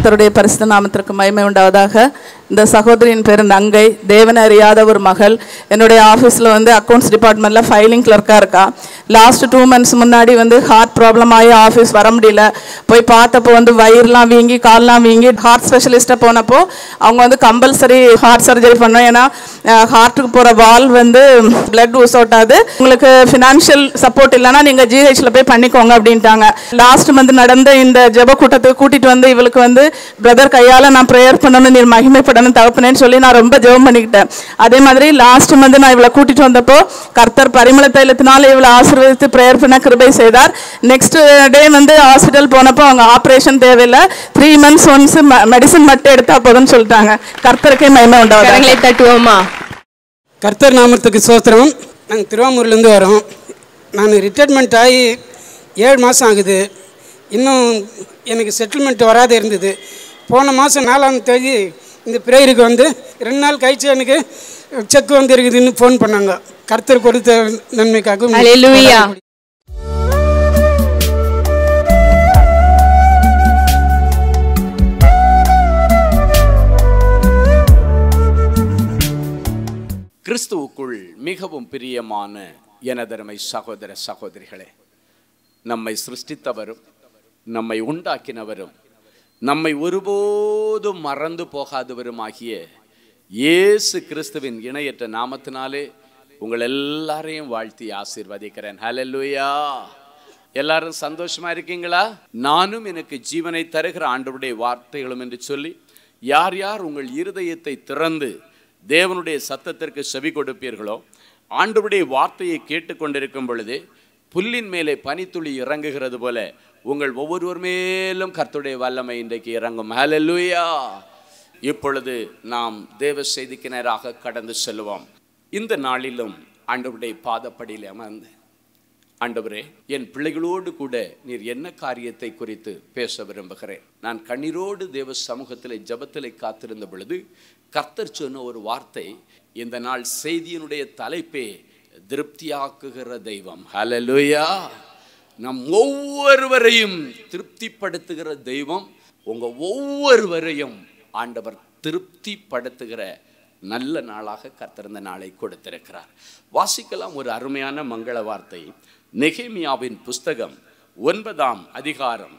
கர்த்தருடைய பரிசு நாமத்திற்கு மகிமை உண்டாவதாக இந்த சகோதரியின் பேர் நங்கை தேவன் அறியாத ஒரு மகள் என்னுடைய ஆஃபீஸில் வந்து அக்கௌண்ட்ஸ் டிபார்ட்மெண்ட்டில் ஃபைலிங் கிளர்க்காக இருக்கா லாஸ்ட் டூ மந்த்ஸ் முன்னாடி வந்து ஹார்ட் ப்ராப்ளம் ஆகி ஆஃபீஸ் வர முடியல போய் பார்த்தப்போ வந்து வயிறுலாம் வீங்கி கால்லாம் வீங்கி ஹார்ட் ஸ்பெஷலிஸ்ட்டை போனப்போ அவங்க வந்து கம்பல்சரி ஹார்ட் சர்ஜரி பண்ணோம் ஏன்னா ஹார்ட்டுக்கு போகிற வால் வந்து பிளட் ஊஸ் அவுட் ஆகுது உங்களுக்கு ஃபினான்ஷியல் சப்போர்ட் இல்லைன்னா நீங்கள் ஜிஹெச்சில் போய் பண்ணிக்கோங்க அப்படின்ட்டாங்க லாஸ்ட் மந்த் நடந்த இந்த ஜெப கூட்டத்தை கூட்டிகிட்டு வந்து இவளுக்கு வந்து பிரதர் கையால் நான் ப்ரேயர் பண்ணணும்னு நீர் மகிமைப்பட தகப்பனு தகுப்புனேன்னு சொல்லி நான் ரொம்ப ஜெபம் பண்ணிக்கிட்டேன் அதே மாதிரி லாஸ்ட் மந்த் நான் இவளை கூட்டிட்டு வந்தப்போ கர்த்தர் பரிமள தைலத்தினால இவ்வளோ ஆசீர்வதித்து ப்ரேயர் பண்ண கிருபை செய்தார் நெக்ஸ்ட் டே வந்து ஹாஸ்பிட்டல் போனப்போ அவங்க ஆப்ரேஷன் தேவையில்லை த்ரீ மந்த்ஸ் ஒன்ஸ் மெடிசன் மட்டும் எடுத்தா போதும்னு சொல்லிட்டாங்க கர்த்தருக்கே மயமா உண்டாகும் தட்டுவோமா கர்த்தர் நாமத்துக்கு சோத்திரம் நாங்கள் திருவாமூர்லேருந்து வரோம் நான் ரிட்டைர்மெண்ட் ஆகி ஏழு மாதம் ஆகுது இன்னும் எனக்கு செட்டில்மெண்ட் வராது இருந்தது போன மாதம் நாலாம் தேதி இந்த ப்ரேயருக்கு வந்து ரெண்டு நாள் கழிச்சு எனக்கு செக் வந்து இருக்குதுன்னு ஃபோன் பண்ணாங்க கருத்தர் கொடுத்த நன்மைக்காக கிறிஸ்துவுக்குள் மிகவும் பிரியமான எனதருமை சகோதர சகோதரிகளே நம்மை சிருஷ்டித்தவரும் நம்மை உண்டாக்கினவரும் நம்மை ஒருபோதும் மறந்து போகாதவருமாகிய இயேசு கிறிஸ்துவின் இணையற்ற நாமத்தினாலே உங்கள் எல்லாரையும் வாழ்த்தி ஆசீர்வதிக்கிறேன் லூயா எல்லாரும் சந்தோஷமா இருக்கீங்களா நானும் எனக்கு ஜீவனை தருகிற ஆண்டவருடைய வார்த்தைகளும் என்று சொல்லி யார் யார் உங்கள் இருதயத்தை திறந்து தேவனுடைய சத்தத்திற்கு செவி கொடுப்பீர்களோ ஆண்டவருடைய வார்த்தையை கேட்டுக்கொண்டிருக்கும் பொழுது புல்லின் மேலே பனித்துளி இறங்குகிறது போல உங்கள் ஒவ்வொருவர் மேலும் கர்த்துடைய வல்லமை இன்றைக்கு இறங்கும் ஹலலூயா இப்பொழுது நாம் தேவ செய்திக்கு நேராக கடந்து செல்வோம் இந்த நாளிலும் ஆண்டவருடைய பாதப்படியில் அமர்ந்து ஆண்டவரே என் பிள்ளைகளோடு கூட நீர் என்ன காரியத்தை குறித்து பேச விரும்புகிறேன் நான் கண்ணீரோடு தேவ சமூகத்தில் ஜபத்தில் காத்திருந்த பொழுது கர்த்தர் சொன்ன ஒரு வார்த்தை இந்த நாள் செய்தியினுடைய தலைப்பே திருப்தியாக்குகிற தெய்வம் ஹலலுயா நம் ஒவ்வொருவரையும் திருப்திப்படுத்துகிற தெய்வம் உங்கள் ஒவ்வொருவரையும் ஆண்டவர் திருப்திப்படுத்துகிற நல்ல நாளாக கத்திருந்த நாளை கொடுத்திருக்கிறார் வாசிக்கலாம் ஒரு அருமையான மங்கள வார்த்தை நெகேமியாவின் புஸ்தகம் ஒன்பதாம் அதிகாரம்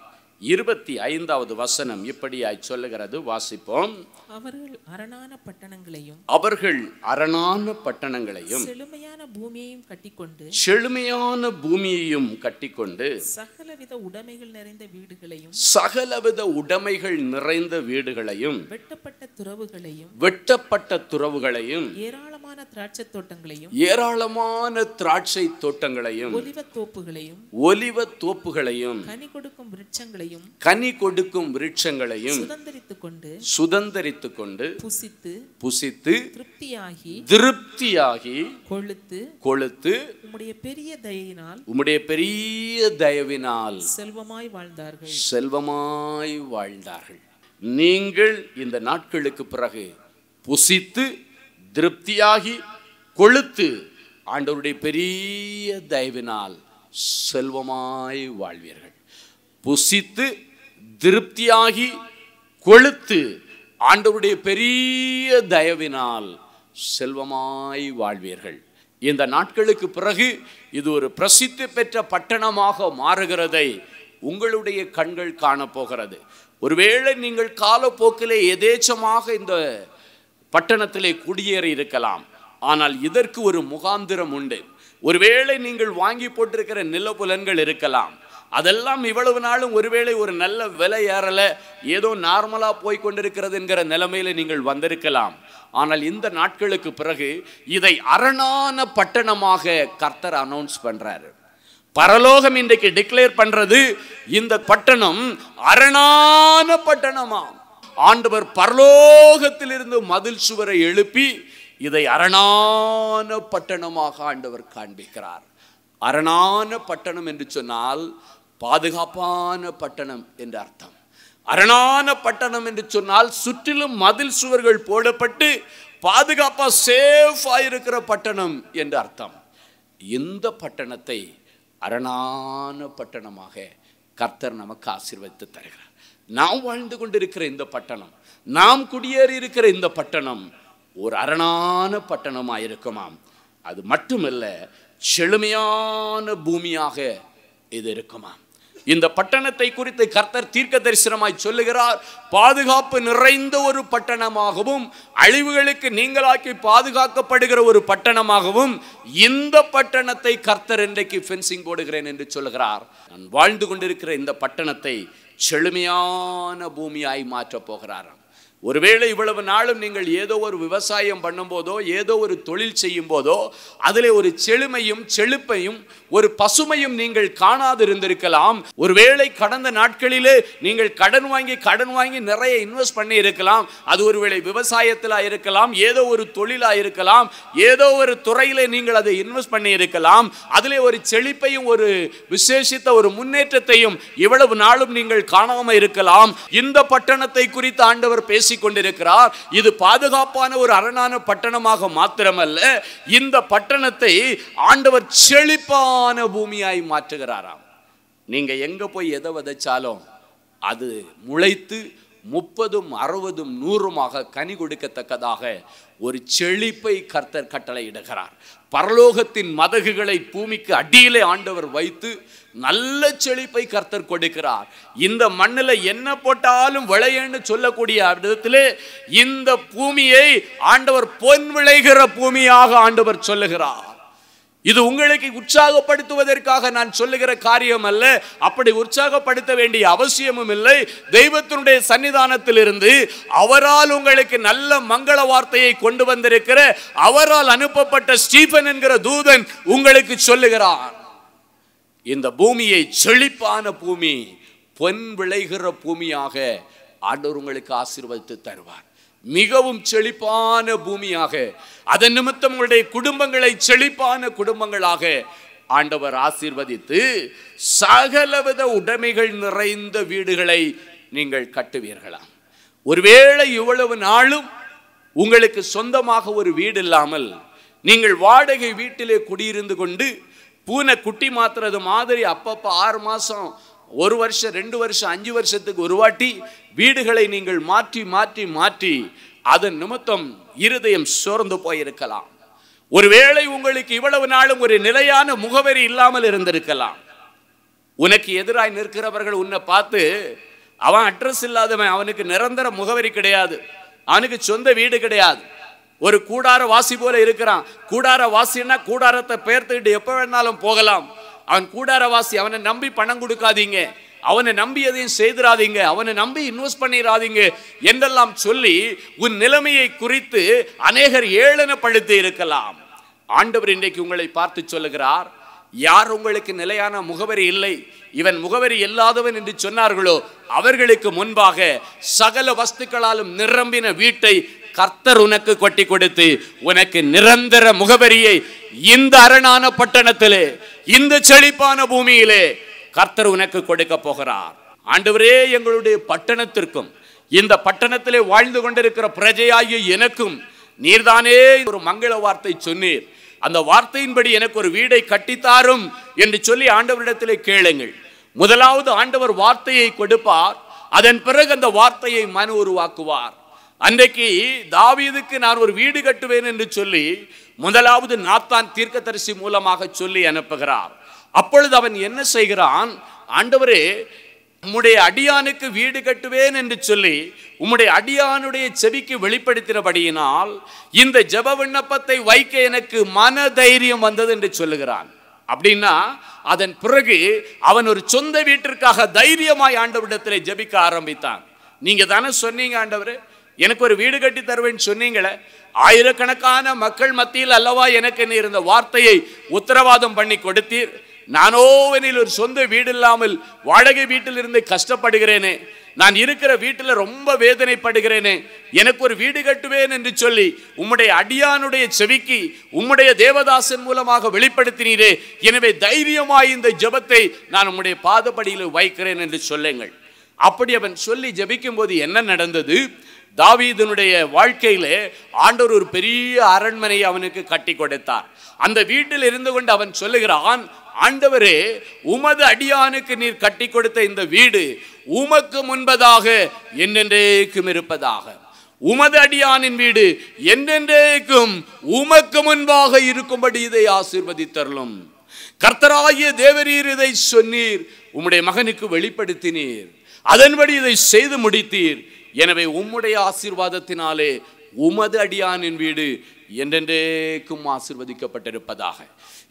இருபத்தி ஐந்தாவது வசனம் இப்படியாய் சொல்லுகிறது வாசிப்போம் அவர்கள் அரணான பட்டணங்களையும் அவர்கள் அரணான பட்டணங்களையும் செழுமையான பூமியையும் கட்டிக்கொண்டு செழுமையான பூமியையும் கட்டிக்கொண்டு சகலவித உடைமைகள் நிறைந்த வீடுகளையும் சகலவித உடைமைகள் நிறைந்த வீடுகளையும் வெட்டப்பட்ட துறவுகளையும் வெட்டப்பட்ட துறவுகளையும் ஏராள ஏராளமான திராட்சை தோட்டங்களையும் ஏராளமான திராட்சை தோட்டங்களையும் ஒலிவ தோப்புகளையும் ஒலிவ தோப்புகளையும் கனி கொடுக்கும் விருட்சங்களையும் கனி கொடுக்கும் விருட்சங்களையும் சுதந்திரித்துக் கொண்டு சுதந்திரித்துக் கொண்டு புசித்து புசித்து திருப்தியாகி திருப்தியாகி கொழுத்து கொழுத்து உம்முடைய பெரிய தயவினால் உம்முடைய பெரிய தயவினால் செல்வமாய் வாழ்ந்தார்கள் செல்வமாய் வாழ்ந்தார்கள் நீங்கள் இந்த நாட்களுக்கு பிறகு புசித்து திருப்தியாகி கொளுத்து ஆண்டவருடைய பெரிய தயவினால் செல்வமாய் வாழ்வீர்கள் புசித்து திருப்தியாகி கொளுத்து ஆண்டவருடைய பெரிய தயவினால் செல்வமாய் வாழ்வீர்கள் இந்த நாட்களுக்கு பிறகு இது ஒரு பிரசித்தி பெற்ற பட்டணமாக மாறுகிறதை உங்களுடைய கண்கள் காணப்போகிறது ஒருவேளை நீங்கள் காலப்போக்கிலே எதேச்சமாக இந்த பட்டணத்திலே குடியேறி இருக்கலாம் ஆனால் இதற்கு ஒரு முகாந்திரம் உண்டு ஒருவேளை நீங்கள் வாங்கி போட்டிருக்கிற நிலப்புலன்கள் இருக்கலாம் அதெல்லாம் இவ்வளவு நாளும் ஒருவேளை ஒரு நல்ல விலை ஏறலை ஏதோ நார்மலாக போய் கொண்டிருக்கிறது என்கிற நிலைமையில் நீங்கள் வந்திருக்கலாம் ஆனால் இந்த நாட்களுக்கு பிறகு இதை அரணான பட்டணமாக கர்த்தர் அனௌன்ஸ் பண்ணுறாரு பரலோகம் இன்றைக்கு டிக்ளேர் பண்ணுறது இந்த பட்டணம் அரணான பட்டணமாம் ஆண்டவர் பரலோகத்திலிருந்து மதில் சுவரை எழுப்பி இதை அரணான பட்டணமாக ஆண்டவர் காண்பிக்கிறார் அரணான பட்டணம் என்று சொன்னால் பாதுகாப்பான பட்டணம் என்று அர்த்தம் அரணான பட்டணம் என்று சொன்னால் சுற்றிலும் மதில் சுவர்கள் போடப்பட்டு பாதுகாப்பாக சேஃபாக இருக்கிற பட்டணம் என்று அர்த்தம் இந்த பட்டணத்தை அரணான பட்டணமாக கர்த்தர் நமக்கு ஆசீர்வதித்து தருகிறார் நாம் வாழ்ந்து கொண்டிருக்கிற இந்த பட்டணம் நாம் குடியேறி இருக்கிற இந்த பட்டணம் ஒரு அரணான பட்டணமாக இருக்குமாம் அது மட்டுமல்ல செழுமையான பூமியாக இது இருக்குமாம் இந்த பட்டணத்தை குறித்து கர்த்தர் தீர்க்க தரிசனமாய் சொல்லுகிறார் பாதுகாப்பு நிறைந்த ஒரு பட்டணமாகவும் அழிவுகளுக்கு நீங்களாக்கி பாதுகாக்கப்படுகிற ஒரு பட்டணமாகவும் இந்த பட்டணத்தை கர்த்தர் இன்றைக்கு ஃபென்சிங் போடுகிறேன் என்று சொல்லுகிறார் நான் வாழ்ந்து கொண்டிருக்கிற இந்த பட்டணத்தை செழுமையான பூமியாய் மாற்றப் போகிறாராம் ஒருவேளை இவ்வளவு நாளும் நீங்கள் ஏதோ ஒரு விவசாயம் பண்ணும்போதோ ஏதோ ஒரு தொழில் செய்யும் போதோ அதில் ஒரு செழுமையும் செழுப்பையும் ஒரு பசுமையும் நீங்கள் காணாதிருந்திருக்கலாம் ஒருவேளை கடந்த நாட்களிலே நீங்கள் கடன் வாங்கி கடன் வாங்கி நிறைய இன்வெஸ்ட் பண்ணி இருக்கலாம் அது ஒருவேளை விவசாயத்திலா இருக்கலாம் ஏதோ ஒரு தொழிலா இருக்கலாம் ஏதோ ஒரு துறையிலே நீங்கள் அதை இன்வெஸ்ட் பண்ணி இருக்கலாம் அதிலே ஒரு செழிப்பையும் ஒரு விசேஷித்த ஒரு முன்னேற்றத்தையும் இவ்வளவு நாளும் நீங்கள் காணாமல் இருக்கலாம் இந்த பட்டணத்தை குறித்து ஆண்டவர் பேசிக் கொண்டிருக்கிறார் இது பாதுகாப்பான ஒரு அரணான பட்டணமாக மாத்திரமல்ல இந்த பட்டணத்தை ஆண்டவர் செழிப்பா செழிப்பான பூமியாய் மாற்றுகிறாராம் நீங்கள் எங்கே போய் எதை விதைச்சாலும் அது முளைத்து முப்பதும் அறுபதும் நூறுமாக கனி கொடுக்கத்தக்கதாக ஒரு செழிப்பை கர்த்தர் கட்டளையிடுகிறார் பரலோகத்தின் மதகுகளை பூமிக்கு அடியிலே ஆண்டவர் வைத்து நல்ல செழிப்பை கர்த்தர் கொடுக்கிறார் இந்த மண்ணில் என்ன போட்டாலும் விளையன்னு சொல்லக்கூடிய விதத்திலே இந்த பூமியை ஆண்டவர் பொன் விளைகிற பூமியாக ஆண்டவர் சொல்லுகிறார் இது உங்களுக்கு உற்சாகப்படுத்துவதற்காக நான் சொல்லுகிற காரியம் அல்ல அப்படி உற்சாகப்படுத்த வேண்டிய அவசியமும் இல்லை தெய்வத்தினுடைய இருந்து அவரால் உங்களுக்கு நல்ல மங்கள வார்த்தையை கொண்டு வந்திருக்கிற அவரால் அனுப்பப்பட்ட ஸ்டீபன் என்கிற தூதன் உங்களுக்கு சொல்லுகிறான் இந்த பூமியை செழிப்பான பூமி பொன் விளைகிற பூமியாக ஆண்டவர் உங்களுக்கு ஆசீர்வதித்து தருவார் மிகவும் செழிப்பான பூமியாக அதன் நிமித்தம் உங்களுடைய குடும்பங்களை செழிப்பான குடும்பங்களாக ஆண்டவர் ஆசீர்வதித்து சகலவித உடைமைகள் நிறைந்த வீடுகளை நீங்கள் கட்டுவீர்களாம் ஒருவேளை இவ்வளவு நாளும் உங்களுக்கு சொந்தமாக ஒரு வீடு இல்லாமல் நீங்கள் வாடகை வீட்டிலே குடியிருந்து கொண்டு பூனை குட்டி மாத்துறது மாதிரி அப்பப்போ ஆறு மாதம் ஒரு வருஷம் ரெண்டு வருஷம் அஞ்சு வருஷத்துக்கு ஒரு வாட்டி வீடுகளை நீங்கள் மாற்றி மாற்றி மாற்றி அதன் நிமித்தம் இருதயம் சோர்ந்து போயிருக்கலாம் ஒருவேளை உங்களுக்கு இவ்வளவு நாளும் ஒரு நிலையான முகவரி இல்லாமல் இருந்திருக்கலாம் உனக்கு எதிராய் நிற்கிறவர்கள் உன்னை பார்த்து அவன் அட்ரஸ் இல்லாதவன் அவனுக்கு நிரந்தர முகவரி கிடையாது அவனுக்கு சொந்த வீடு கிடையாது ஒரு கூடார வாசி போல இருக்கிறான் கூடார வாசின்னா கூடாரத்தை பெயர்த்துக்கிட்டு எப்போ வேணாலும் போகலாம் அவன் கூடாரவாசி அவனை நம்பி பணம் கொடுக்காதீங்க அவனை நம்பி எதையும் செய்திராதீங்க அவனை நம்பி இன்வெஸ்ட் பண்ணிடாதீங்க என்றெல்லாம் சொல்லி உன் நிலைமையை குறித்து அநேகர் ஏளனப்படுத்தி இருக்கலாம் ஆண்டவர் இன்றைக்கு உங்களை பார்த்து சொல்லுகிறார் யார் உங்களுக்கு நிலையான முகவரி இல்லை இவன் முகவரி இல்லாதவன் என்று சொன்னார்களோ அவர்களுக்கு முன்பாக சகல வஸ்துக்களாலும் நிரம்பின வீட்டை கர்த்தர் உனக்கு கொட்டி கொடுத்து உனக்கு நிரந்தர முகவரியை இந்த அரணான பட்டணத்திலே இந்த செழிப்பான பூமியிலே கர்த்தர் உனக்கு கொடுக்க போகிறார் ஆண்டவரே எங்களுடைய பட்டணத்திற்கும் இந்த பட்டணத்திலே வாழ்ந்து கொண்டிருக்கிற பிரஜையாகிய எனக்கும் நீர்தானே ஒரு மங்கள வார்த்தை சொன்னீர் அந்த வார்த்தையின்படி எனக்கு ஒரு வீடை கட்டித்தாரும் என்று சொல்லி ஆண்டவரிடத்திலே கேளுங்கள் முதலாவது ஆண்டவர் வார்த்தையை கொடுப்பார் அதன் பிறகு அந்த வார்த்தையை மனு உருவாக்குவார் அன்றைக்கு தாவீதுக்கு நான் ஒரு வீடு கட்டுவேன் என்று சொல்லி முதலாவது நாத்தான் தீர்க்கதரிசி மூலமாக சொல்லி அனுப்புகிறார் அப்பொழுது அவன் என்ன செய்கிறான் ஆண்டவரே உம்முடைய அடியானுக்கு வீடு கட்டுவேன் என்று சொல்லி உம்முடைய அடியானுடைய செவிக்கு வெளிப்படுத்தினபடியினால் இந்த ஜப விண்ணப்பத்தை வைக்க எனக்கு மன தைரியம் வந்தது என்று சொல்லுகிறான் அப்படின்னா அதன் பிறகு அவன் ஒரு சொந்த வீட்டிற்காக தைரியமாய் ஆண்டவரிடத்தில் ஜபிக்க ஆரம்பித்தான் நீங்க தானே சொன்னீங்க ஆண்டவரே எனக்கு ஒரு வீடு கட்டி தருவேன்னு சொன்னீங்களே ஆயிரக்கணக்கான மக்கள் மத்தியில் அல்லவா எனக்கு இருந்த வார்த்தையை உத்தரவாதம் பண்ணி கொடுத்தீர் நானோவனில் ஒரு சொந்த வீடு இல்லாமல் வாடகை வீட்டில் இருந்து கஷ்டப்படுகிறேனே நான் இருக்கிற வீட்டில் ரொம்ப வேதனைப்படுகிறேனே எனக்கு ஒரு வீடு கட்டுவேன் என்று சொல்லி உம்முடைய அடியானுடைய செவிக்கு உம்முடைய தேவதாசன் மூலமாக வெளிப்படுத்தினீரே எனவே தைரியமாய் இந்த ஜபத்தை நான் உம்முடைய பாதப்படியில் வைக்கிறேன் என்று சொல்லுங்கள் அப்படி அவன் சொல்லி ஜபிக்கும் போது என்ன நடந்தது தாவீதனுடைய வாழ்க்கையிலே ஆண்டவர் ஒரு பெரிய அரண்மனை அவனுக்கு கட்டி கொடுத்தார் அந்த வீட்டில் இருந்து கொண்டு அவன் சொல்லுகிறான் ஆண்டவரே உமது அடியானுக்கு நீர் கட்டி கொடுத்த இந்த வீடு உமக்கு முன்பதாக என்னென்றேக்கும் இருப்பதாக உமது அடியானின் வீடு என்னென்றேக்கும் உமக்கு முன்பாக இருக்கும்படி இதை ஆசீர்வதித்தரலும் கர்த்தராகிய தேவரீர் இதை சொன்னீர் உம்முடைய மகனுக்கு வெளிப்படுத்தினீர் அதன்படி இதை செய்து முடித்தீர் எனவே உம்முடைய ஆசீர்வாதத்தினாலே உமது அடியானின் வீடு என்றென்றேக்கும் ஆசிர்வதிக்கப்பட்டிருப்பதாக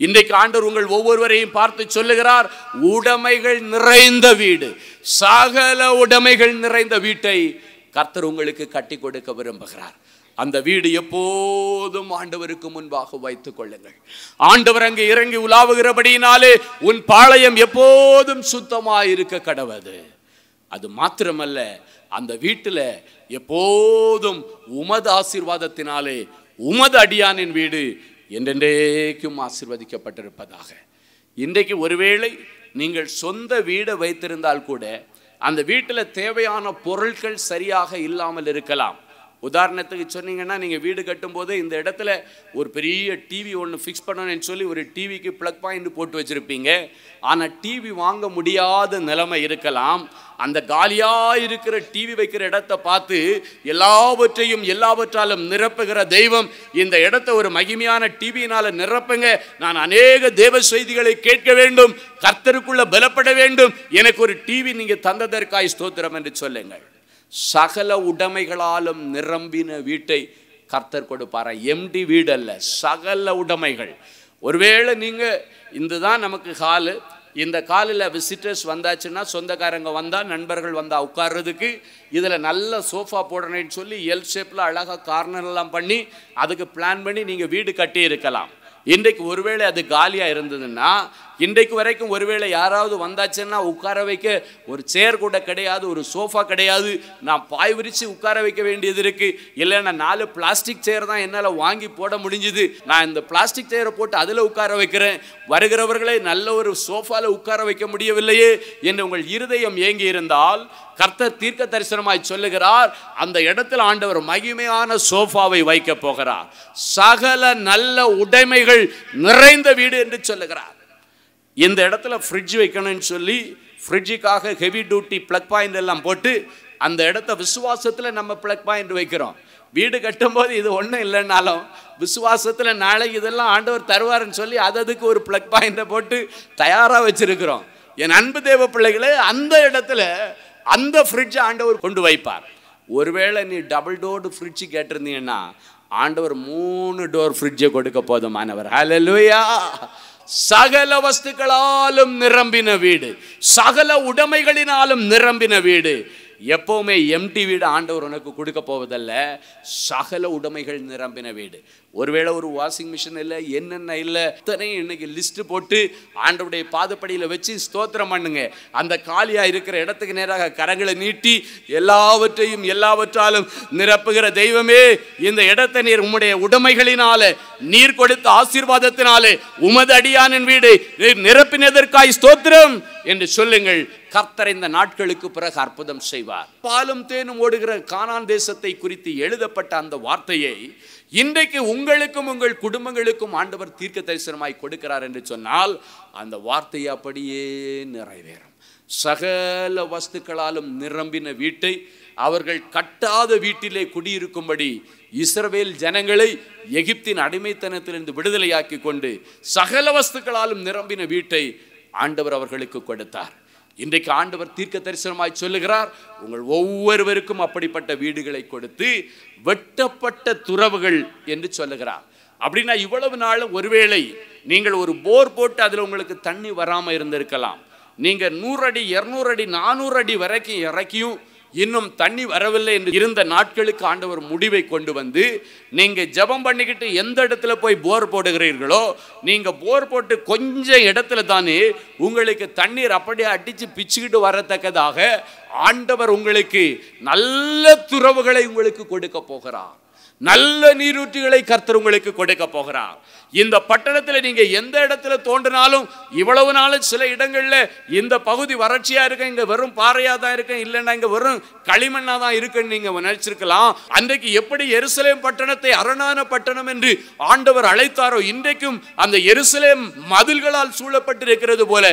இன்றைக்கு ஆண்டவர் உங்கள் ஒவ்வொருவரையும் பார்த்து சொல்லுகிறார் உடைமைகள் நிறைந்த வீடு சகல உடைமைகள் நிறைந்த வீட்டை கர்த்தர் உங்களுக்கு கட்டி கொடுக்க விரும்புகிறார் அந்த வீடு எப்போதும் ஆண்டவருக்கு முன்பாக வைத்துக் கொள்ளுங்கள் ஆண்டவர் அங்கு இறங்கி உலாவுகிறபடியினாலே உன் பாளையம் எப்போதும் சுத்தமாயிருக்க கடவது அது மாத்திரமல்ல அந்த வீட்டில் எப்போதும் உமது ஆசீர்வாதத்தினாலே உமது அடியானின் வீடு என்றென்றேக்கும் ஆசிர்வதிக்கப்பட்டிருப்பதாக இன்றைக்கு ஒருவேளை நீங்கள் சொந்த வீடை வைத்திருந்தால் கூட அந்த வீட்டில் தேவையான பொருட்கள் சரியாக இல்லாமல் இருக்கலாம் உதாரணத்துக்கு சொன்னீங்கன்னா நீங்கள் வீடு கட்டும்போது இந்த இடத்துல ஒரு பெரிய டிவி ஒன்று ஃபிக்ஸ் பண்ணணும்னு சொல்லி ஒரு டிவிக்கு ப்ளக் பாயிண்ட் போட்டு வச்சுருப்பீங்க ஆனால் டிவி வாங்க முடியாத நிலைமை இருக்கலாம் அந்த காலியாக இருக்கிற டிவி வைக்கிற இடத்த பார்த்து எல்லாவற்றையும் எல்லாவற்றாலும் நிரப்புகிற தெய்வம் இந்த இடத்த ஒரு மகிமையான டிவியினால் நிரப்புங்க நான் அநேக தேவ செய்திகளை கேட்க வேண்டும் கர்த்தருக்குள்ள பலப்பட வேண்டும் எனக்கு ஒரு டிவி நீங்கள் தந்ததற்காய் ஸ்தோத்திரம் என்று சொல்லுங்கள் சகல உடைமைகளாலும் நிரம்பின வீட்டை கர்த்தர் கொடுப்பார எம்டி வீடு அல்ல சகல உடைமைகள் ஒருவேளை நீங்கள் இந்த தான் நமக்கு காலு இந்த காலில் விசிட்டர்ஸ் வந்தாச்சுன்னா சொந்தக்காரங்க வந்தால் நண்பர்கள் வந்தால் உட்கார்றதுக்கு இதில் நல்ல சோஃபா போடணும்னு சொல்லி எல் ஷேப்பில் அழகாக கார்னர்லாம் பண்ணி அதுக்கு பிளான் பண்ணி நீங்கள் வீடு கட்டி இருக்கலாம் இன்றைக்கு ஒருவேளை அது காலியாக இருந்ததுன்னா இன்றைக்கு வரைக்கும் ஒருவேளை யாராவது வந்தாச்சுன்னா உட்கார வைக்க ஒரு சேர் கூட கிடையாது ஒரு சோஃபா கிடையாது நான் பாய் விரித்து உட்கார வைக்க வேண்டியது இருக்குது இல்லைன்னா நாலு பிளாஸ்டிக் சேர் தான் என்னால் வாங்கி போட முடிஞ்சுது நான் இந்த பிளாஸ்டிக் சேரை போட்டு அதில் உட்கார வைக்கிறேன் வருகிறவர்களை நல்ல ஒரு சோஃபாவில் உட்கார வைக்க முடியவில்லையே என்று உங்கள் இருதயம் ஏங்கி இருந்தால் கர்த்தர் தீர்க்க தரிசனமாய் சொல்லுகிறார் அந்த இடத்துல ஆண்டவர் மகிமையான சோஃபாவை வைக்கப் போகிறார் சகல நல்ல உடைமைகள் நிறைந்த வீடு என்று சொல்லுகிறார் இந்த இடத்துல ஃப்ரிட்ஜ் வைக்கணும்னு சொல்லி ஃப்ரிட்ஜுக்காக ஹெவி டியூட்டி ப்ளக் பாயிண்ட் எல்லாம் போட்டு அந்த இடத்த விசுவாசத்தில் நம்ம ப்ளக் பாயிண்ட் வைக்கிறோம் வீடு கட்டும்போது இது ஒன்றும் இல்லைன்னாலும் விசுவாசத்தில் நாளைக்கு இதெல்லாம் ஆண்டவர் தருவார்னு சொல்லி அது அதுக்கு ஒரு ப்ளக் பாயிண்டை போட்டு தயாராக வச்சுருக்கிறோம் என் அன்பு தேவ பிள்ளைகளே அந்த இடத்துல அந்த ஃப்ரிட்ஜை ஆண்டவர் கொண்டு வைப்பார் ஒருவேளை நீ டபுள் டோர் ஃப்ரிட்ஜு கேட்டிருந்தீங்கன்னா ஆண்டவர் மூணு டோர் ஃப்ரிட்ஜை கொடுக்க போதுமானவர் ஹலோ லூயா சகல வஸ்துக்களாலும் நிரம்பின வீடு சகல உடைமைகளினாலும் நிரம்பின வீடு எப்போவுமே எம்டி வீடு ஆண்டவர் உனக்கு கொடுக்க போவதல்ல சகல உடைமைகள் நிரம்பின வீடு ஒருவேளை ஒரு வாஷிங் மிஷின் இல்லை என்னென்ன இல்லை இத்தனையும் இன்னைக்கு லிஸ்ட்டு போட்டு ஆண்டவுடைய பாதப்படியில் வச்சு ஸ்தோத்திரம் பண்ணுங்க அந்த காலியாக இருக்கிற இடத்துக்கு நேராக கரங்களை நீட்டி எல்லாவற்றையும் எல்லாவற்றாலும் நிரப்புகிற தெய்வமே இந்த இடத்தை நீர் உம்முடைய உடைமைகளினால நீர் கொடுத்த ஆசீர்வாதத்தினாலே உமது அடியானின் வீடு நிரப்பினதற்காய் ஸ்தோத்திரம் என்று சொல்லுங்கள் கர்த்தர் இந்த நாட்களுக்கு பிறகு அற்புதம் செய்வார் பாலும் தேனும் ஓடுகிற கானான் தேசத்தை குறித்து எழுதப்பட்ட அந்த வார்த்தையை இன்றைக்கு உங்களுக்கும் உங்கள் குடும்பங்களுக்கும் ஆண்டவர் தீர்க்க தரிசனமாய் கொடுக்கிறார் என்று சொன்னால் அந்த வார்த்தை அப்படியே நிறைவேறும் சகல வஸ்துக்களாலும் நிரம்பின வீட்டை அவர்கள் கட்டாத வீட்டிலே குடியிருக்கும்படி இஸ்ரவேல் ஜனங்களை எகிப்தின் அடிமைத்தனத்திலிருந்து விடுதலையாக்கி கொண்டு சகல வஸ்துக்களாலும் நிரம்பின வீட்டை ஆண்டவர் அவர்களுக்கு கொடுத்தார் இன்றைக்கு ஆண்டவர் தீர்க்க தரிசனமாய் சொல்லுகிறார் உங்கள் ஒவ்வொருவருக்கும் அப்படிப்பட்ட வீடுகளை கொடுத்து வெட்டப்பட்ட துறவுகள் என்று சொல்லுகிறார் அப்படின்னா இவ்வளவு நாளும் ஒருவேளை நீங்கள் ஒரு போர் போட்டு அதில் உங்களுக்கு தண்ணி வராமல் இருந்திருக்கலாம் நீங்கள் நூறு அடி இரநூறு அடி நானூறு அடி வரைக்கும் இறக்கியும் இன்னும் தண்ணி வரவில்லை என்று இருந்த நாட்களுக்கு ஆண்டவர் முடிவை கொண்டு வந்து நீங்கள் ஜபம் பண்ணிக்கிட்டு எந்த இடத்துல போய் போர் போடுகிறீர்களோ நீங்கள் போர் போட்டு கொஞ்சம் இடத்துல தானே உங்களுக்கு தண்ணீர் அப்படியே அடித்து பிச்சுக்கிட்டு வரத்தக்கதாக ஆண்டவர் உங்களுக்கு நல்ல துறவுகளை உங்களுக்கு கொடுக்க போகிறார் நல்ல நீரூற்றுகளை கர்த்தர் உங்களுக்கு கொடுக்க போகிறார் இந்த பட்டணத்தில் நீங்கள் எந்த இடத்துல தோன்றினாலும் இவ்வளவு நாளும் சில இடங்களில் இந்த பகுதி வறட்சியாக இருக்க இங்கே வெறும் பாறையாக தான் இருக்கேன் இல்லைன்னா இங்கே வெறும் களிமண்ணாக தான் இருக்குன்னு நீங்கள் நினைச்சிருக்கலாம் அன்றைக்கு எப்படி எருசலேம் பட்டணத்தை அரணான பட்டணம் என்று ஆண்டவர் அழைத்தாரோ இன்றைக்கும் அந்த எருசலேம் மதில்களால் சூழப்பட்டிருக்கிறது போல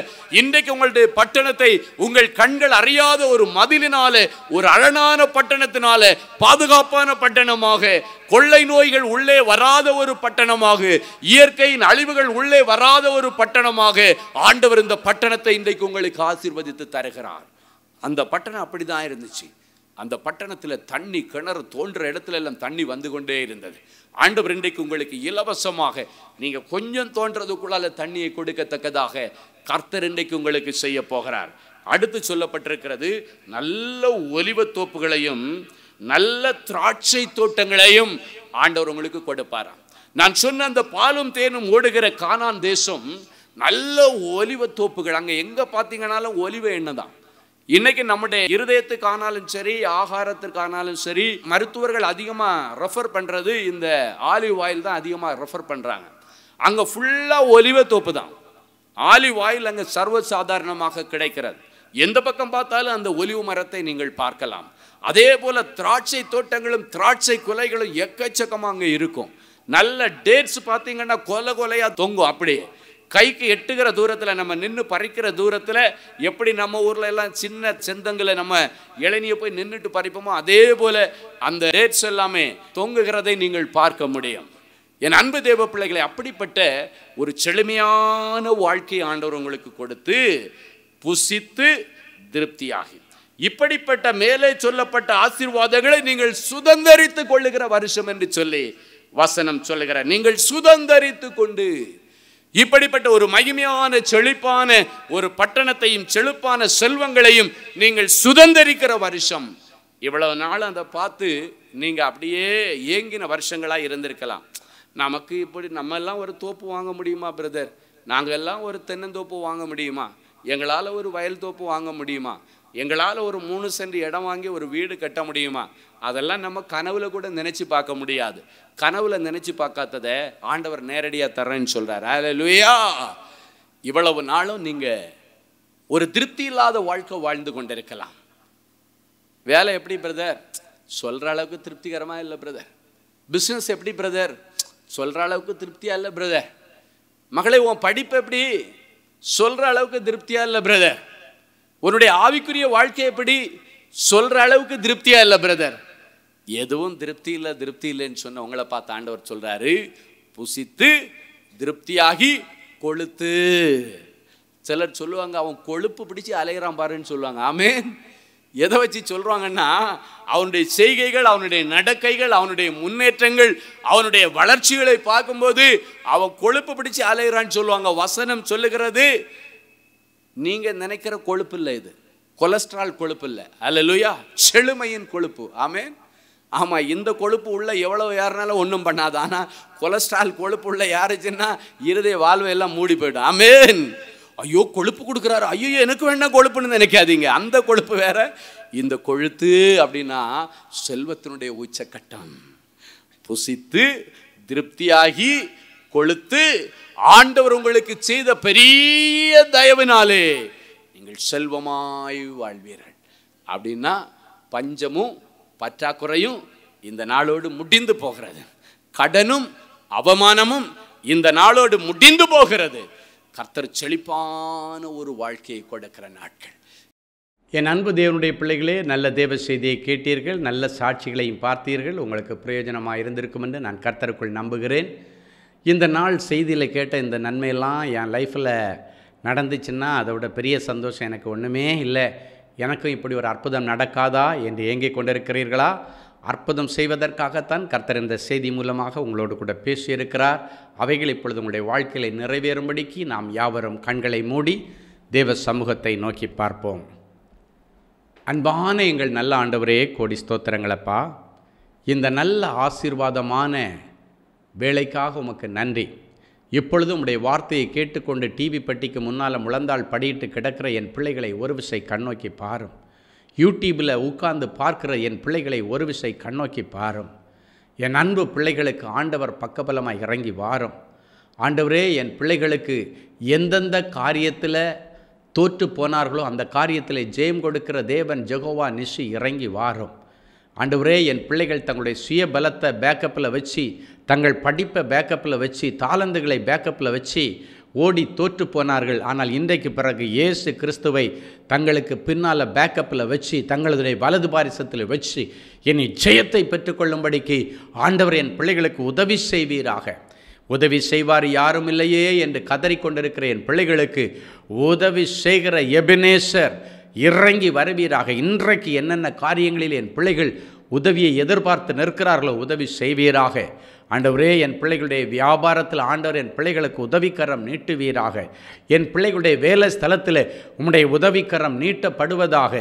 இன்றைக்கு உங்களுடைய பட்டணத்தை உங்கள் கண்கள் அறியாத ஒரு மதிலினால ஒரு அரணான பட்டணத்தினால பாதுகாப்பான பட்டணமாக கொள்ளை நோய்கள் உள்ளே வராத ஒரு பட்டணமாக இயற்கையின் அழிவுகள் உள்ளே வராத ஒரு பட்டணமாக ஆண்டவர் இந்த பட்டணத்தை இன்றைக்கு உங்களுக்கு ஆசீர்வதித்து தருகிறார் அந்த பட்டணம் அப்படி தான் இருந்துச்சு அந்த பட்டணத்தில் தண்ணி கிணறு தோன்ற இடத்துல எல்லாம் தண்ணி வந்து கொண்டே இருந்தது ஆண்டவர் இன்றைக்கு உங்களுக்கு இலவசமாக நீங்கள் கொஞ்சம் தோன்றதுக்குள்ளால தண்ணியை கொடுக்கத்தக்கதாக கர்த்தர் இன்றைக்கு உங்களுக்கு செய்ய போகிறார் அடுத்து சொல்லப்பட்டிருக்கிறது நல்ல ஒலிவ தோப்புகளையும் நல்ல திராட்சை தோட்டங்களையும் ஆண்டவர் உங்களுக்கு கொடுப்பாராம் நான் சொன்ன அந்த பாலும் தேனும் ஓடுகிற கானான் தேசம் நல்ல ஒலிவ தோப்புகள் அங்கே எங்கே பார்த்தீங்கனாலும் ஒலிவ எண்ணெய் தான் இன்னைக்கு நம்முடைய இருதயத்துக்கானாலும் சரி ஆகாரத்துக்கானாலும் சரி மருத்துவர்கள் அதிகமாக ரெஃபர் பண்ணுறது இந்த ஆலிவ் ஆயில் தான் அதிகமாக ரெஃபர் பண்ணுறாங்க அங்கே ஃபுல்லாக ஒலிவ தோப்பு தான் ஆலிவ் ஆயில் அங்கே சர்வசாதாரணமாக கிடைக்கிறது எந்த பக்கம் பார்த்தாலும் அந்த ஒலிவு மரத்தை நீங்கள் பார்க்கலாம் அதே போல் திராட்சை தோட்டங்களும் திராட்சை குலைகளும் எக்கச்சக்கமாக அங்கே இருக்கும் நல்ல டேட்ஸ் பார்த்தீங்கன்னா கொலை கொலையாக தொங்கும் அப்படி கைக்கு எட்டுகிற தூரத்தில் நம்ம நின்று பறிக்கிற தூரத்தில் எப்படி நம்ம ஊரில் எல்லாம் சின்ன செந்தங்களை நம்ம இளைஞியை போய் நின்றுட்டு பறிப்போமோ அதே போல் அந்த டேட்ஸ் எல்லாமே தொங்குகிறதை நீங்கள் பார்க்க முடியும் என் அன்பு தேவ பிள்ளைகளை அப்படிப்பட்ட ஒரு செழுமையான வாழ்க்கை ஆண்டவர் உங்களுக்கு கொடுத்து புசித்து திருப்தியாகி இப்படிப்பட்ட மேலே சொல்லப்பட்ட ஆசீர்வாதங்களை நீங்கள் சுதந்திரித்துக் கொள்ளுகிற வருஷம் என்று சொல்லி வசனம் சொல்லுகிற நீங்கள் சுதந்திரித்து கொண்டு இப்படிப்பட்ட ஒரு மகிமையான செழிப்பான ஒரு பட்டணத்தையும் செழிப்பான செல்வங்களையும் நீங்கள் சுதந்திரிக்கிற வருஷம் இவ்வளவு நாள் அதை பார்த்து நீங்கள் அப்படியே ஏங்கின வருஷங்களாக இருந்திருக்கலாம் நமக்கு இப்படி நம்ம எல்லாம் ஒரு தோப்பு வாங்க முடியுமா பிரதர் நாங்கள் எல்லாம் ஒரு தென்னந்தோப்பு வாங்க முடியுமா எங்களால் ஒரு வயல் தோப்பு வாங்க முடியுமா எங்களால் ஒரு மூணு சென்ட் இடம் வாங்கி ஒரு வீடு கட்ட முடியுமா அதெல்லாம் நம்ம கனவுல கூட நினைச்சு பார்க்க முடியாது கனவுல நினைச்சு பார்க்காததை ஆண்டவர் நேரடியாக தர்றேன்னு சொல்றாரு அதில் லூயா இவ்வளவு நாளும் நீங்கள் ஒரு திருப்தி இல்லாத வாழ்க்கை வாழ்ந்து கொண்டிருக்கலாம் வேலை எப்படி பிரதர் சொல்கிற அளவுக்கு திருப்திகரமா இல்லை பிரதர் பிஸ்னஸ் எப்படி பிரதர் சொல்கிற அளவுக்கு திருப்தியா இல்லை பிரதர் மகளே உன் படிப்பு எப்படி சொல்கிற அளவுக்கு திருப்தியா இல்லை பிரதர் உன்னுடைய ஆவிக்குரிய வாழ்க்கை எப்படி சொல்கிற அளவுக்கு திருப்தியா இல்லை பிரதர் எதுவும் திருப்தி இல்லை திருப்தி இல்லைன்னு சொன்ன உங்களை பார்த்து ஆண்டவர் சொல்கிறாரு புசித்து திருப்தியாகி கொழுத்து சிலர் சொல்லுவாங்க அவன் கொழுப்பு பிடிச்சி அலைகிறான் பாருன்னு சொல்லுவாங்க ஆமேன் எதை வச்சு சொல்கிறாங்கன்னா அவனுடைய செய்கைகள் அவனுடைய நடக்கைகள் அவனுடைய முன்னேற்றங்கள் அவனுடைய வளர்ச்சிகளை பார்க்கும்போது அவன் கொழுப்பு பிடிச்சி அலைகிறான்னு சொல்லுவாங்க வசனம் சொல்லுகிறது நீங்கள் நினைக்கிற கொழுப்பு இல்லை இது கொலஸ்ட்ரால் கொழுப்பு இல்லை அல்ல லூயா செழுமையின் கொழுப்பு ஆமேன் ஆமாம் இந்த கொழுப்பு உள்ள எவ்வளோ யாருனாலும் ஒன்றும் பண்ணாது ஆனால் கொலஸ்ட்ரால் கொழுப்பு உள்ள யாருச்சுன்னா இருதய வாழ்வை எல்லாம் மூடி போய்டும் ஆமேன் ஐயோ கொழுப்பு கொடுக்குறாரு ஐயோ எனக்கு வேணா கொழுப்புன்னு நினைக்காதீங்க அந்த கொழுப்பு வேற இந்த கொழுத்து அப்படின்னா செல்வத்தினுடைய உச்சக்கட்டம் புசித்து திருப்தியாகி கொழுத்து ஆண்டவர் உங்களுக்கு செய்த பெரிய தயவினாலே நீங்கள் செல்வமாய் வாழ்வீர்கள் அப்படின்னா பஞ்சமும் பற்றாக்குறையும் இந்த நாளோடு முடிந்து போகிறது கடனும் அவமானமும் இந்த நாளோடு முடிந்து போகிறது கர்த்தர் செழிப்பான ஒரு வாழ்க்கையை கொடுக்கிற நாட்கள் என் அன்பு தேவனுடைய பிள்ளைகளே நல்ல தேவ செய்தியை கேட்டீர்கள் நல்ல சாட்சிகளையும் பார்த்தீர்கள் உங்களுக்கு பிரயோஜனமாக இருந்திருக்கும் என்று நான் கர்த்தருக்குள் நம்புகிறேன் இந்த நாள் செய்தியில் கேட்ட இந்த நன்மையெல்லாம் என் லைஃப்பில் நடந்துச்சுன்னா அதை விட பெரிய சந்தோஷம் எனக்கு ஒன்றுமே இல்லை எனக்கும் இப்படி ஒரு அற்புதம் நடக்காதா என்று ஏங்கிக் கொண்டிருக்கிறீர்களா அற்புதம் செய்வதற்காகத்தான் கர்த்தர் இந்த செய்தி மூலமாக உங்களோடு கூட பேசியிருக்கிறார் அவைகள் இப்பொழுது உங்களுடைய வாழ்க்கையை நிறைவேறும்படிக்கு நாம் யாவரும் கண்களை மூடி தேவ சமூகத்தை நோக்கி பார்ப்போம் அன்பான எங்கள் நல்ல ஆண்டவரே கோடி ஸ்தோத்திரங்களப்பா இந்த நல்ல ஆசீர்வாதமான வேலைக்காக உமக்கு நன்றி இப்பொழுது உடைய வார்த்தையை கேட்டுக்கொண்டு டிவி பட்டிக்கு முன்னால் முழந்தால் படியிட்டு கிடக்கிற என் பிள்ளைகளை ஒரு விசை கண்ணோக்கி பாரும் யூடியூப்பில் உட்கார்ந்து பார்க்கிற என் பிள்ளைகளை ஒரு விசை கண்ணோக்கி பாரும் என் அன்பு பிள்ளைகளுக்கு ஆண்டவர் பக்கபலமாக இறங்கி வாரும் ஆண்டவரே என் பிள்ளைகளுக்கு எந்தெந்த காரியத்தில் தோற்று போனார்களோ அந்த காரியத்தில் ஜெயம் கொடுக்கிற தேவன் ஜெகோவா நிஷி இறங்கி வாரும் ஆண்டவரே என் பிள்ளைகள் தங்களுடைய சுய பலத்தை பேக்கப்பில் வச்சு தங்கள் படிப்பை பேக்கப்பில் வச்சு தாளந்துகளை பேக்கப்பில் வச்சு ஓடி தோற்று போனார்கள் ஆனால் இன்றைக்கு பிறகு இயேசு கிறிஸ்துவை தங்களுக்கு பின்னால் பேக்கப்பில் வச்சு தங்களுடைய வலது பாரிசத்தில் வச்சு என் ஜெயத்தை பெற்றுக்கொள்ளும்படிக்கு ஆண்டவர் என் பிள்ளைகளுக்கு உதவி செய்வீராக உதவி செய்வார் யாரும் இல்லையே என்று கதறிக்கொண்டிருக்கிற என் பிள்ளைகளுக்கு உதவி செய்கிற எபினேசர் இறங்கி வருவீராக இன்றைக்கு என்னென்ன காரியங்களில் என் பிள்ளைகள் உதவியை எதிர்பார்த்து நிற்கிறார்களோ உதவி செய்வீராக ஆண்டவரே என் பிள்ளைகளுடைய வியாபாரத்தில் ஆண்டவர் என் பிள்ளைகளுக்கு உதவிக்கரம் நீட்டுவீராக என் பிள்ளைகளுடைய வேலை ஸ்தலத்தில் உம்முடைய உதவிக்கரம் நீட்டப்படுவதாக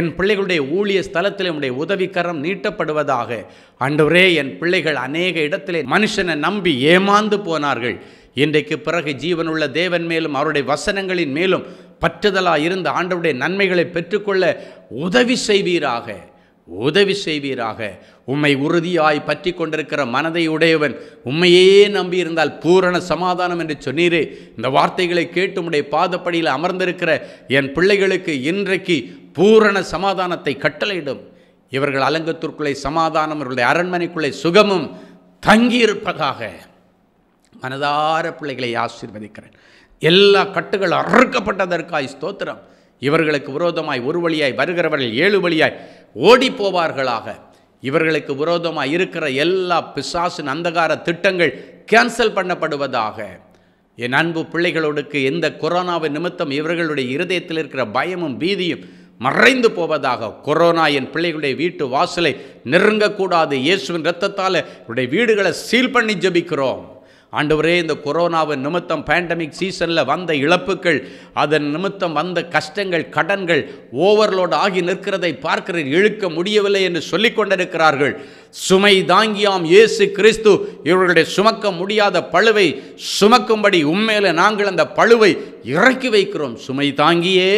என் பிள்ளைகளுடைய ஊழிய ஸ்தலத்தில் உம்முடைய உதவிக்கரம் நீட்டப்படுவதாக ஆண்டவரே என் பிள்ளைகள் அநேக இடத்திலே மனுஷனை நம்பி ஏமாந்து போனார்கள் இன்றைக்கு பிறகு ஜீவனுள்ள தேவன் மேலும் அவருடைய வசனங்களின் மேலும் பற்றுதலாக இருந்த ஆண்டவருடைய நன்மைகளை பெற்றுக்கொள்ள உதவி செய்வீராக உதவி செய்வீராக உம்மை உறுதியாய் பற்றி கொண்டிருக்கிற மனதை உடையவன் உண்மையே நம்பியிருந்தால் பூரண சமாதானம் என்று சொன்னீரே இந்த வார்த்தைகளை கேட்டு உடைய பாதப்படியில் அமர்ந்திருக்கிற என் பிள்ளைகளுக்கு இன்றைக்கு பூரண சமாதானத்தை கட்டளையிடும் இவர்கள் அலங்கத்திற்குள்ளே சமாதானம் இவருடைய அரண்மனைக்குள்ளே சுகமும் தங்கியிருப்பதாக மனதார பிள்ளைகளை ஆசீர்வதிக்கிறேன் எல்லா கட்டுகள் அறுக்கப்பட்டதற்காய் ஸ்தோத்திரம் இவர்களுக்கு விரோதமாய் ஒரு வழியாய் வருகிறவர்கள் ஏழு வழியாய் ஓடி போவார்களாக இவர்களுக்கு விரோதமாக இருக்கிற எல்லா பிசாசின் அந்தகார திட்டங்கள் கேன்சல் பண்ணப்படுவதாக என் அன்பு பிள்ளைகளோடுக்கு எந்த கொரோனாவின் நிமித்தம் இவர்களுடைய இருதயத்தில் இருக்கிற பயமும் பீதியும் மறைந்து போவதாக கொரோனா என் பிள்ளைகளுடைய வீட்டு வாசலை நெருங்கக்கூடாது இயேசுவின் ரத்தத்தால் இவருடைய வீடுகளை சீல் பண்ணி ஜபிக்கிறோம் ஆண்டவரே இந்த கொரோனாவை நிமித்தம் பேண்டமிக் சீசனில் வந்த இழப்புகள் அதன் நிமித்தம் வந்த கஷ்டங்கள் கடன்கள் ஓவர்லோடு ஆகி நிற்கிறதை பார்க்கிறேன் இழுக்க முடியவில்லை என்று சொல்லி கொண்டிருக்கிறார்கள் சுமை தாங்கியாம் இயேசு கிறிஸ்து இவர்களுடைய சுமக்க முடியாத பழுவை சுமக்கும்படி உண்மையில் நாங்கள் அந்த பழுவை இறக்கி வைக்கிறோம் சுமை தாங்கியே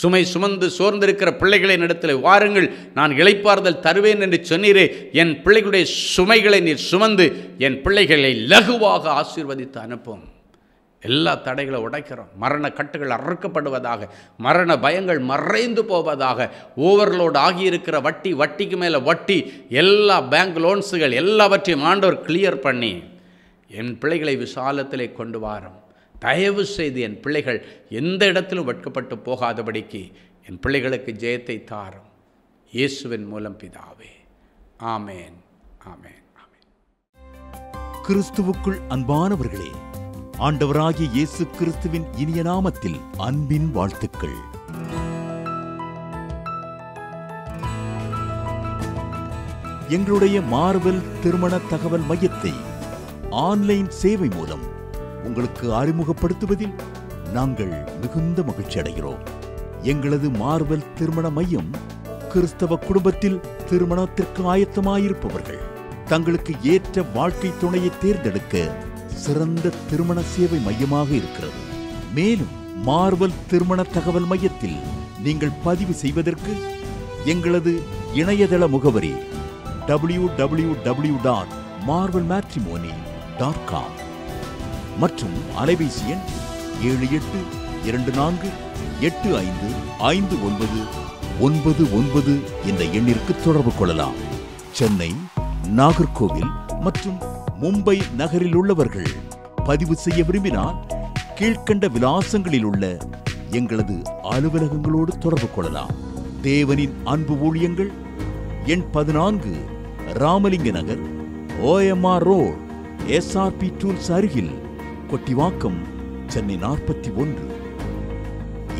சுமை சுமந்து சோர்ந்திருக்கிற பிள்ளைகளின் இடத்தில் வாருங்கள் நான் இழைப்பார்தல் தருவேன் என்று சொன்னீரே என் பிள்ளைகளுடைய சுமைகளை நீர் சுமந்து என் பிள்ளைகளை லகுவாக ஆசீர்வதித்து அனுப்பும் எல்லா தடைகளை உடைக்கிறோம் மரண கட்டுகள் அறுக்கப்படுவதாக மரண பயங்கள் மறைந்து போவதாக ஓவர்லோடு ஆகியிருக்கிற வட்டி வட்டிக்கு மேலே வட்டி எல்லா பேங்க் லோன்ஸுகள் எல்லாவற்றையும் ஆண்டவர் கிளியர் பண்ணி என் பிள்ளைகளை விசாலத்திலே கொண்டு வாரம் தயவு செய்து என் பிள்ளைகள் எந்த இடத்திலும் வெட்கப்பட்டு போகாதபடிக்கு என் பிள்ளைகளுக்கு ஜெயத்தை தாரும் இயேசுவின் மூலம் பிதாவே ஆமேன் ஆமேன் ஆமேன் கிறிஸ்துவுக்குள் அன்பானவர்களே ஆண்டவராகிய இயேசு கிறிஸ்துவின் இனிய நாமத்தில் அன்பின் வாழ்த்துக்கள் எங்களுடைய மார்வெல் திருமண தகவல் மையத்தை ஆன்லைன் சேவை மூலம் உங்களுக்கு அறிமுகப்படுத்துவதில் நாங்கள் மிகுந்த மகிழ்ச்சி அடைகிறோம் எங்களது மார்வல் திருமண மையம் கிறிஸ்தவ குடும்பத்தில் திருமணத்திற்கு ஆயத்தமாயிருப்பவர்கள் தங்களுக்கு ஏற்ற வாழ்க்கை துணையை தேர்ந்தெடுக்க சிறந்த திருமண சேவை மையமாக இருக்கிறது மேலும் மார்வல் திருமண தகவல் மையத்தில் நீங்கள் பதிவு செய்வதற்கு எங்களது இணையதள முகவரி W W W dot Marvel matrimony dot com மற்றும் அலைபேசி எண் ஏழு எட்டு இரண்டு நான்கு எட்டு ஐந்து ஐந்து ஒன்பது ஒன்பது ஒன்பது என்ற எண்ணிற்கு தொடர்பு கொள்ளலாம் சென்னை நாகர்கோவில் மற்றும் மும்பை நகரில் உள்ளவர்கள் பதிவு செய்ய விரும்பினால் கீழ்கண்ட விலாசங்களில் உள்ள எங்களது அலுவலகங்களோடு தொடர்பு கொள்ளலாம் தேவனின் அன்பு ஊழியங்கள் எண் பதினான்கு Ramalinga Nagar OMR road SRP tools அருகில் கொட்டிவாக்கம் சென்னை நாற்பத்தி ஒன்று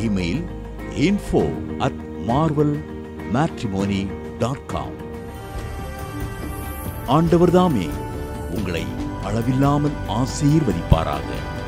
email info at Marvel matrimony dot com ஆண்டவர்தாமே உங்களை அளவில்லாமல் ஆசீர்வதிப்பாராக